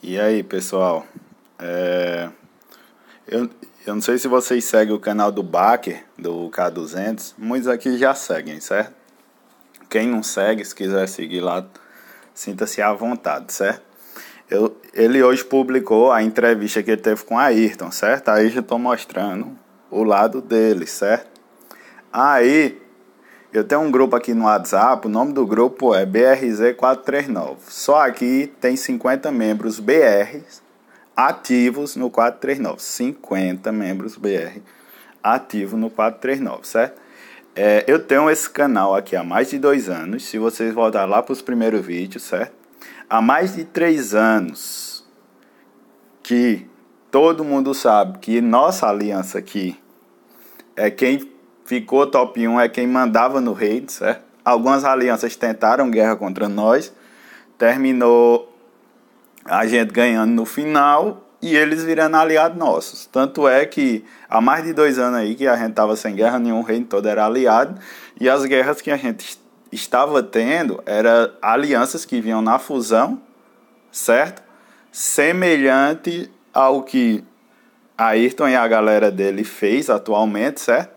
E aí, pessoal? É... Eu, eu não sei se vocês seguem o canal do Baker, do K200. Muitos aqui já seguem, certo? Quem não segue, se quiser seguir lá, sinta-se à vontade, certo? Eu, ele hoje publicou a entrevista que ele teve com a Ayrton, certo? Aí já estou mostrando o lado dele, certo? Aí eu tenho um grupo aqui no WhatsApp, o nome do grupo é BRZ439. Só aqui tem 50 membros BR ativos no 439. 50 membros BR ativos no 439, certo? É, eu tenho esse canal aqui há mais de dois anos. Se vocês voltar lá para os primeiros vídeos, certo? Há mais de três anos que todo mundo sabe que nossa aliança aqui é quem ficou top 1 é quem mandava no rei, certo? Algumas alianças tentaram guerra contra nós, terminou a gente ganhando no final e eles virando aliados nossos. Tanto é que há mais de dois anos aí que a gente tava sem guerra, nenhum reino todo era aliado, e as guerras que a gente estava tendo era alianças que vinham na fusão, certo? Semelhante ao que Ayrton e a galera dele fez atualmente, certo?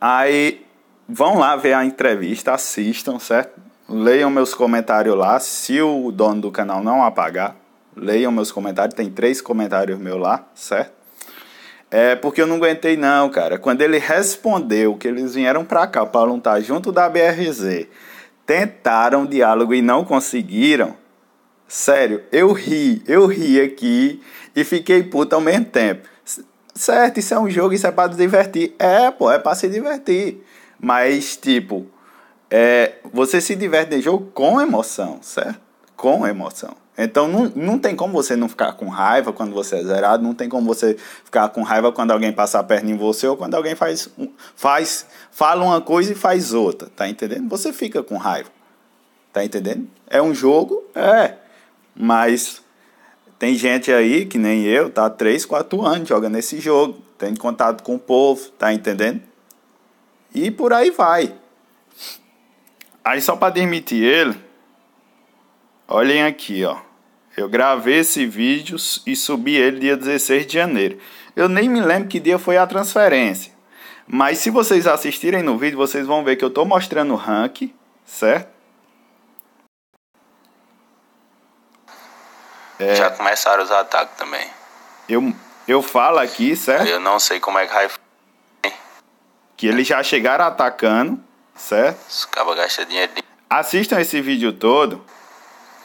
Aí vão lá ver a entrevista, assistam, certo? Leiam meus comentários lá. Se o dono do canal não apagar, leiam meus comentários. Tem três comentários meu lá, certo? É porque eu não aguentei não, cara. Quando ele respondeu que eles vieram para cá para lutar junto da BRZ, tentaram diálogo e não conseguiram. Sério, eu ri, eu ri aqui e fiquei puto ao mesmo tempo certo, isso é um jogo, isso é para divertir. É, pô, é para se divertir. Mas, tipo, é, você se diverte em jogo com emoção, certo? Com emoção. Então não, não tem como você não ficar com raiva quando você é zerado, não tem como você ficar com raiva quando alguém passar a perna em você ou quando alguém faz, faz fala uma coisa e faz outra, tá entendendo? Você fica com raiva. Tá entendendo? É um jogo, é, mas tem gente aí, que nem eu, tá há 3, 4 anos, jogando nesse jogo, tem contato com o povo, tá entendendo? E por aí vai. Aí só para demitir ele, olhem aqui, ó. Eu gravei esse vídeo e subi ele dia 16 de janeiro. Eu nem me lembro que dia foi a transferência. Mas se vocês assistirem no vídeo, vocês vão ver que eu tô mostrando o rank, certo? É. Já começaram os ataques também. Eu, eu falo aqui, certo? Eu não sei como é que vai. Que eles já chegaram atacando, certo? Os cabos gastam dinheiro. Assistam esse vídeo todo.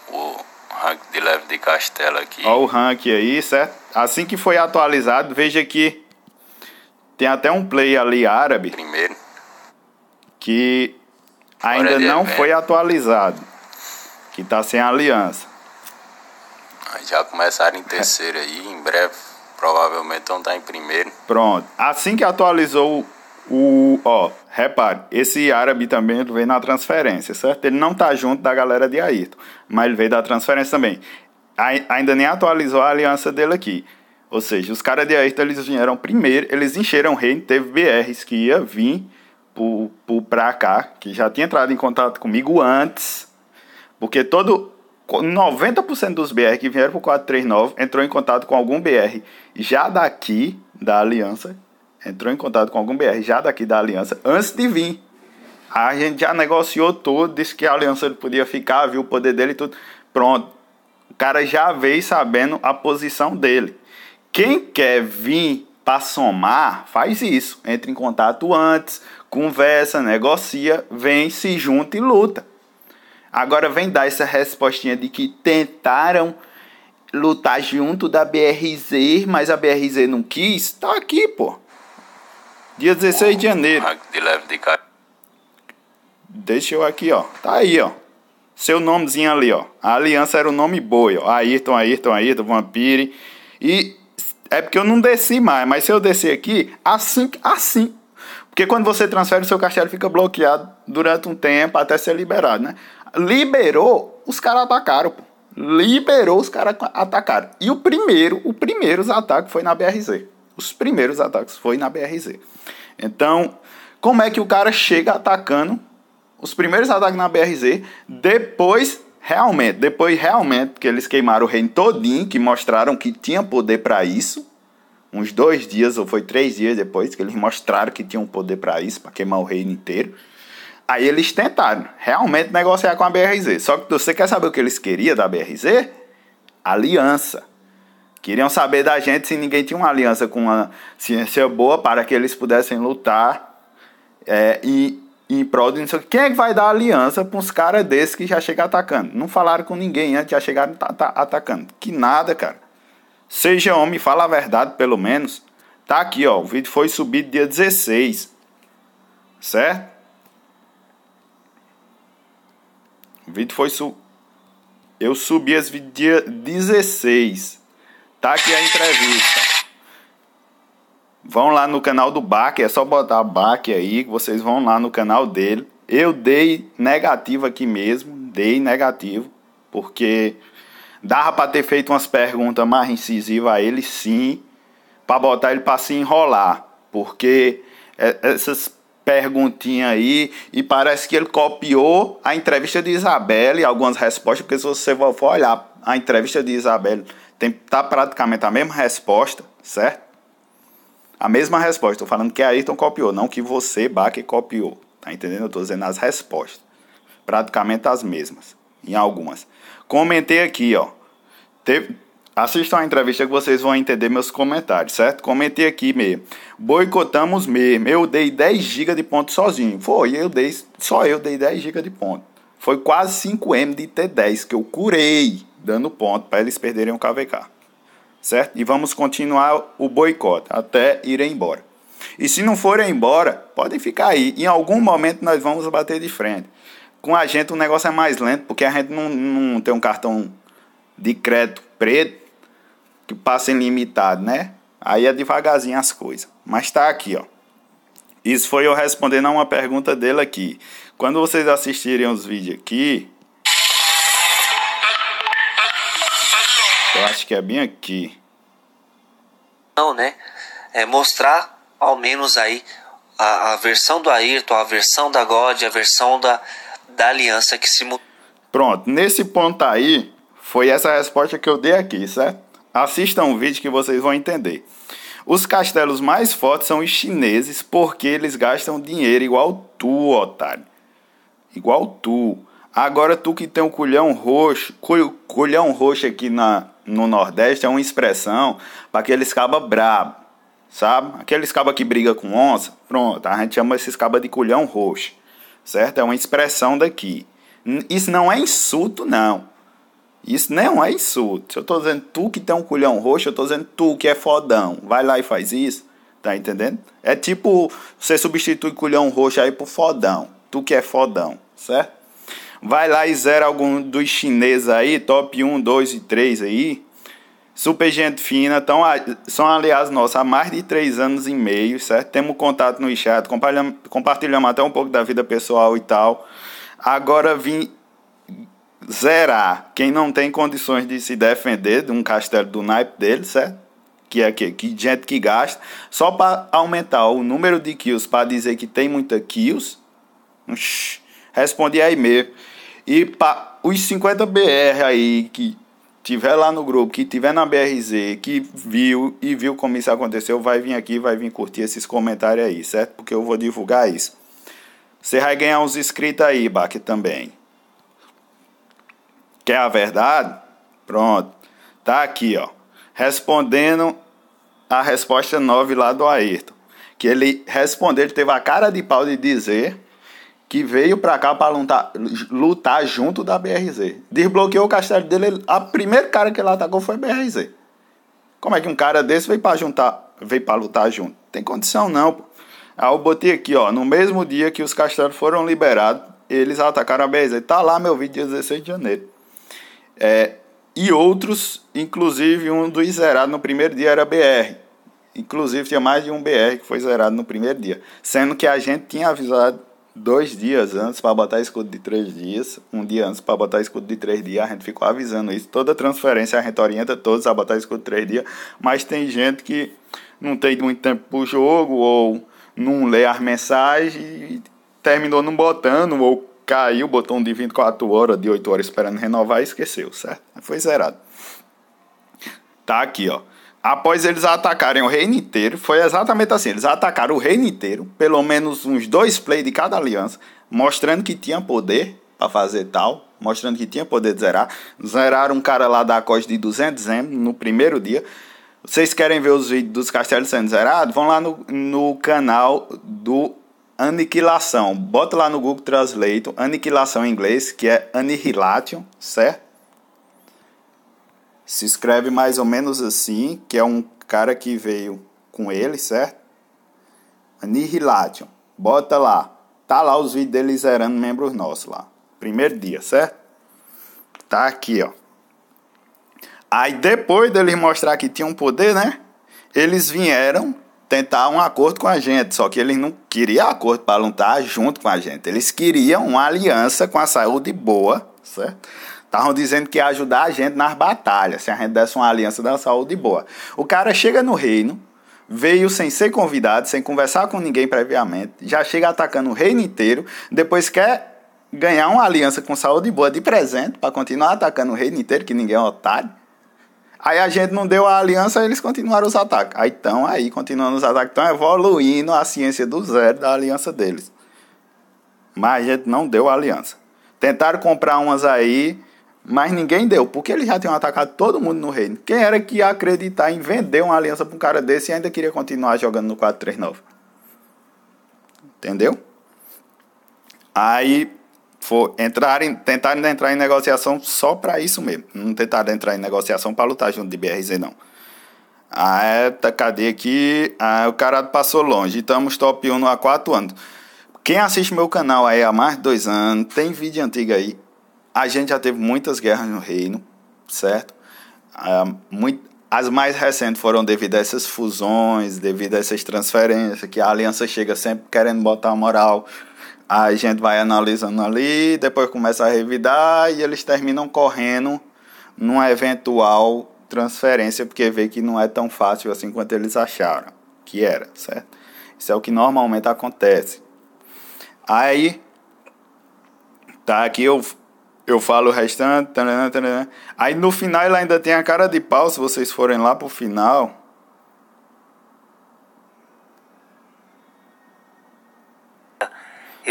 O rank de leve de castelo aqui. Ó o rank aí, certo? Assim que foi atualizado, veja que tem até um play ali árabe. Primeiro. Que ainda é não evento. foi atualizado. Que tá sem aliança. Já começaram em é. terceiro aí, em breve provavelmente vão estar em primeiro. Pronto. Assim que atualizou o. Ó, repare, esse árabe também veio na transferência, certo? Ele não tá junto da galera de Ayrton, mas ele veio da transferência também. Ainda nem atualizou a aliança dele aqui. Ou seja, os caras de Ayrton eles vieram primeiro, eles encheram o teve BRs que ia vir pro, pro, pra cá, que já tinha entrado em contato comigo antes, porque todo 90% dos BR que vieram para o 439 entrou em contato com algum BR já daqui da aliança. Entrou em contato com algum BR já daqui da aliança antes de vir. A gente já negociou tudo, disse que a aliança podia ficar, viu o poder dele e tudo. Pronto. O cara já veio sabendo a posição dele. Quem quer vir para somar, faz isso. Entra em contato antes, conversa, negocia, vem, se junta e luta. Agora vem dar essa respostinha de que tentaram lutar junto da BRZ, mas a BRZ não quis. Tá aqui, pô. Dia 16 de janeiro. Deixa eu aqui, ó. Tá aí, ó. Seu nomezinho ali, ó. A aliança era o nome boi, ó. Ayrton, Ayrton, Ayrton, Vampire. E é porque eu não desci mais, mas se eu descer aqui, assim, assim. Porque quando você transfere, o seu castelo fica bloqueado durante um tempo até ser liberado, né? liberou, os caras atacaram, pô. Liberou, os caras atacaram. E o primeiro, o primeiros ataques foi na BRZ. Os primeiros ataques foi na BRZ. Então, como é que o cara chega atacando os primeiros ataques na BRZ, depois realmente, depois realmente que eles queimaram o reino todinho, que mostraram que tinha poder para isso, uns dois dias ou foi três dias depois que eles mostraram que tinham poder para isso, para queimar o reino inteiro. Aí eles tentaram realmente negociar com a BRZ. Só que você quer saber o que eles queriam da BRZ? Aliança. Queriam saber da gente se ninguém tinha uma aliança com uma ciência boa para que eles pudessem lutar é, e, e em prol disso. Quem é que vai dar aliança para uns caras desses que já chegam atacando? Não falaram com ninguém antes, já chegaram atacando. Que nada, cara. Seja homem, fala a verdade pelo menos. Tá aqui, ó. O vídeo foi subido dia 16. Certo? vídeo foi su... Eu subi as vídeos dia 16. Tá aqui a entrevista. Vão lá no canal do Baque, é só botar Baque aí, que vocês vão lá no canal dele. Eu dei negativo aqui mesmo, dei negativo, porque dava para ter feito umas perguntas mais incisivas a ele, sim, para botar ele para se enrolar, porque é, essas perguntinha aí e parece que ele copiou a entrevista de Isabelle, algumas respostas, porque se você for olhar a entrevista de Isabelle, tem tá praticamente a mesma resposta, certo? A mesma resposta. Estou falando que a Ayrton copiou, não que você, Bach, copiou. Tá entendendo? Eu estou dizendo as respostas. Praticamente as mesmas, em algumas. Comentei aqui, ó. Teve, Assistam a entrevista que vocês vão entender meus comentários, certo? Comentei aqui mesmo. Boicotamos mesmo. Eu dei 10 GB de ponto sozinho. Foi, eu dei, só eu dei 10 GB de ponto. Foi quase 5M de T10 que eu curei dando ponto para eles perderem o KVK. Certo? E vamos continuar o boicote até irem embora. E se não forem embora, podem ficar aí. Em algum momento nós vamos bater de frente. Com a gente o negócio é mais lento, porque a gente não, não tem um cartão de crédito preto que passem limitado, né? Aí é devagarzinho as coisas. Mas tá aqui, ó. Isso foi eu respondendo a uma pergunta dele aqui. Quando vocês assistirem os vídeos aqui. Eu acho que é bem aqui. Não, né? É mostrar ao menos aí a, a versão do Ayrton, a versão da God, a versão da, da aliança que se mudou. Pronto, nesse ponto aí, foi essa resposta que eu dei aqui, certo? Assistam um vídeo que vocês vão entender. Os castelos mais fortes são os chineses porque eles gastam dinheiro igual tu, otário. Igual tu. Agora tu que tem um culhão roxo, cul, culhão roxo aqui na, no Nordeste é uma expressão para aqueles caba brabo, sabe? Aqueles caba que briga com onça, pronto, a gente chama esses caba de culhão roxo, certo? É uma expressão daqui. Isso não é insulto não. Isso não é insulto. eu estou dizendo tu que tem um culhão roxo, eu estou dizendo tu que é fodão. Vai lá e faz isso. Tá entendendo? É tipo você substitui culhão roxo aí por fodão. Tu que é fodão, certo? Vai lá e zera algum dos chineses aí, top 1, 2 e 3 aí. Super gente fina, tão, são aliás nossos há mais de 3 anos e meio, certo? Temos contato no chat, compartilhamos, compartilhamos até um pouco da vida pessoal e tal. Agora vim zerar quem não tem condições de se defender de um castelo do naipe dele, certo? Que é que, que gente que gasta, só para aumentar o número de kills, para dizer que tem muita kills. Ush, respondi aí mesmo. E para os 50 BR aí que tiver lá no grupo, que tiver na BRZ, que viu e viu como isso aconteceu, vai vir aqui, vai vir curtir esses comentários aí, certo? Porque eu vou divulgar isso. Você vai ganhar uns inscritos aí, Baque, também. Quer a verdade? Pronto. Tá aqui, ó. Respondendo a resposta 9 lá do Ayrton. Que ele respondeu, ele teve a cara de pau de dizer que veio para cá para lutar, lutar junto da BRZ. Desbloqueou o castelo dele, a primeiro cara que ele atacou foi a BRZ. Como é que um cara desse veio para juntar, veio para lutar junto? Tem condição não, pô. Aí ah, eu botei aqui, ó, no mesmo dia que os castelos foram liberados, eles atacaram a BRZ. Tá lá meu vídeo, 16 de janeiro. É, e outros, inclusive um dos zerados no primeiro dia era BR. Inclusive tinha mais de um BR que foi zerado no primeiro dia. Sendo que a gente tinha avisado dois dias antes para botar escudo de três dias, um dia antes para botar escudo de três dias, a gente ficou avisando isso. Toda transferência a gente orienta todos a botar escudo de três dias, mas tem gente que não tem muito tempo pro jogo ou não lê as mensagens e terminou não botando ou caiu, o botão de 24 horas, de 8 horas esperando renovar e esqueceu, certo? Foi zerado. Tá aqui, ó. Após eles atacarem o reino inteiro, foi exatamente assim: eles atacaram o reino inteiro, pelo menos uns dois play de cada aliança, mostrando que tinha poder para fazer tal, mostrando que tinha poder de zerar. Zeraram um cara lá da costa de 200 M no primeiro dia. Vocês querem ver os vídeos dos castelos sendo zerados? Vão lá no, no canal do aniquilação. Bota lá no Google Translate, aniquilação em inglês, que é annihilation, certo? Se escreve mais ou menos assim, que é um cara que veio com ele, certo? Annihilation. Bota lá. Tá lá os vídeos dele zerando membros nossos lá. Primeiro dia, certo? Tá aqui, ó. Aí depois deles mostrar que tinha um poder, né? Eles vieram tentar um acordo com a gente, só que eles não queriam acordo para lutar junto com a gente. Eles queriam uma aliança com a saúde boa, certo? Estavam dizendo que ia ajudar a gente nas batalhas, se a gente desse uma aliança da saúde boa. O cara chega no reino, veio sem ser convidado, sem conversar com ninguém previamente, já chega atacando o reino inteiro, depois quer ganhar uma aliança com saúde boa de presente para continuar atacando o reino inteiro, que ninguém é otário. Aí a gente não deu a aliança, eles continuaram os ataques. Aí estão aí, continuando os ataques, estão evoluindo a ciência do zero da aliança deles. Mas a gente não deu a aliança. Tentaram comprar umas aí, mas ninguém deu, porque eles já tinham atacado todo mundo no reino. Quem era que ia acreditar em vender uma aliança para um cara desse e ainda queria continuar jogando no 439? Entendeu? Aí for entrar em, tentar entrar em negociação só para isso mesmo. Não tentar entrar em negociação para lutar junto de BRZ, não. Ah, é, tá, cadê aqui? Ah, o cara passou longe. Estamos top 1 há 4 anos. Quem assiste meu canal aí há mais de 2 anos, tem vídeo antigo aí. A gente já teve muitas guerras no reino, certo? Ah, muito, as mais recentes foram devido a essas fusões, devido a essas transferências, que a aliança chega sempre querendo botar a moral a gente vai analisando ali, depois começa a revidar e eles terminam correndo numa eventual transferência, porque vê que não é tão fácil assim quanto eles acharam que era, certo? Isso é o que normalmente acontece. Aí, tá aqui eu, eu falo o restante. Aí no final ela ainda tem a cara de pau, se vocês forem lá pro final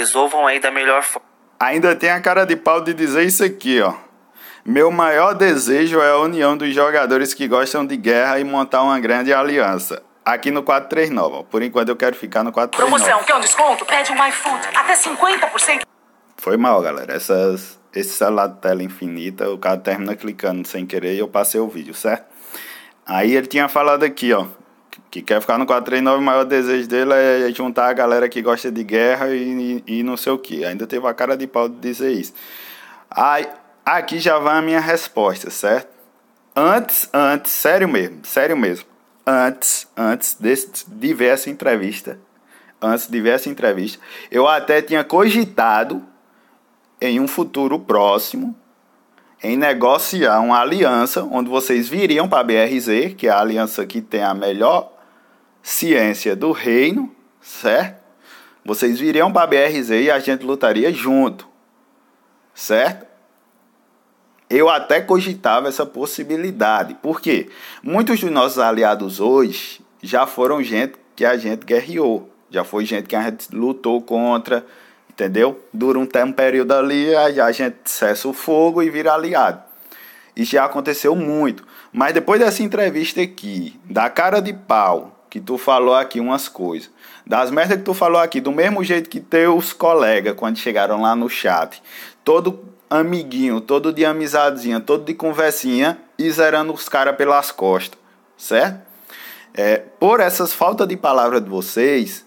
resolvam aí da melhor forma. Ainda tem a cara de pau de dizer isso aqui, ó. Meu maior desejo é a união dos jogadores que gostam de guerra e montar uma grande aliança. Aqui no 439, Por enquanto eu quero ficar no 439. Promoção, quer um desconto? Pede um iFood, até 50%. Foi mal, galera. Essas, esse celular de tela infinita, o cara termina clicando sem querer e eu passei o vídeo, certo? Aí ele tinha falado aqui, ó que quer ficar no 439, o maior desejo dele é juntar a galera que gosta de guerra e, e, e não sei o que. Ainda teve a cara de pau de dizer isso. Aí, aqui já vai a minha resposta, certo? Antes, antes, sério mesmo, sério mesmo. Antes, antes desse, de ver essa entrevista, antes de ver essa entrevista, eu até tinha cogitado em um futuro próximo em negociar uma aliança onde vocês viriam para a BRZ, que é a aliança que tem a melhor ciência do reino, certo? Vocês viriam para a BRZ e a gente lutaria junto, certo? Eu até cogitava essa possibilidade, porque muitos dos nossos aliados hoje já foram gente que a gente guerreou, já foi gente que a gente lutou contra, entendeu? Dura um, tempo, período ali, a gente cessa o fogo e vira aliado. Isso já aconteceu muito. Mas depois dessa entrevista aqui, da cara de pau que tu falou aqui umas coisas. Das merdas que tu falou aqui, do mesmo jeito que teus colegas, quando chegaram lá no chat, todo amiguinho, todo de amizadezinha, todo de conversinha e zerando os caras pelas costas, certo? É, por essas faltas de palavra de vocês,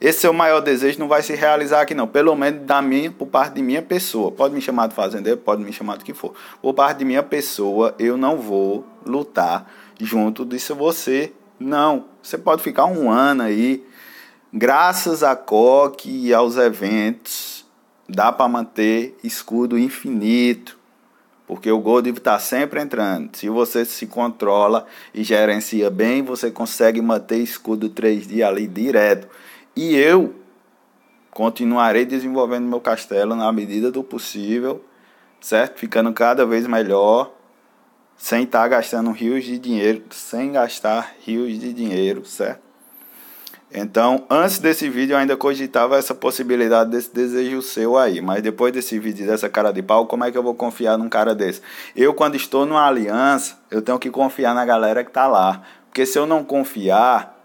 esse seu maior desejo não vai se realizar aqui não, pelo menos da minha, por parte de minha pessoa. Pode me chamar de fazendeiro, pode me chamar do que for. Por parte de minha pessoa, eu não vou lutar junto disso você não, você pode ficar um ano aí. Graças a Coque e aos eventos, dá para manter escudo infinito, porque o gold está sempre entrando. Se você se controla e gerencia bem, você consegue manter escudo 3D ali direto. E eu continuarei desenvolvendo meu castelo na medida do possível, certo? Ficando cada vez melhor sem estar tá gastando rios de dinheiro, sem gastar rios de dinheiro, certo? Então, antes desse vídeo eu ainda cogitava essa possibilidade desse desejo seu aí, mas depois desse vídeo dessa cara de pau, como é que eu vou confiar num cara desse? Eu quando estou numa aliança, eu tenho que confiar na galera que está lá, porque se eu não confiar,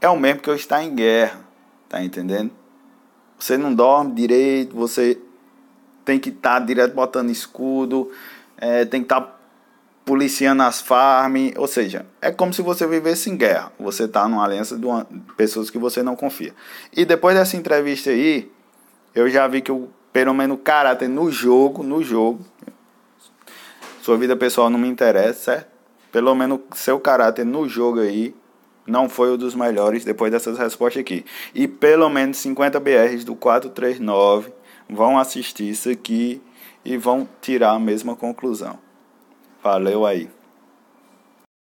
é o mesmo que eu estar em guerra, tá entendendo? Você não dorme direito, você tem que estar tá direto botando escudo, é, tem que estar tá policiando as farms, ou seja, é como se você vivesse em guerra. Você está numa aliança de uma, pessoas que você não confia. E depois dessa entrevista aí, eu já vi que o pelo menos o caráter no jogo, no jogo, sua vida pessoal não me interessa, certo? Pelo menos seu caráter no jogo aí não foi um dos melhores depois dessas respostas aqui. E pelo menos 50 BRs do 439 vão assistir isso aqui e vão tirar a mesma conclusão. 把那位。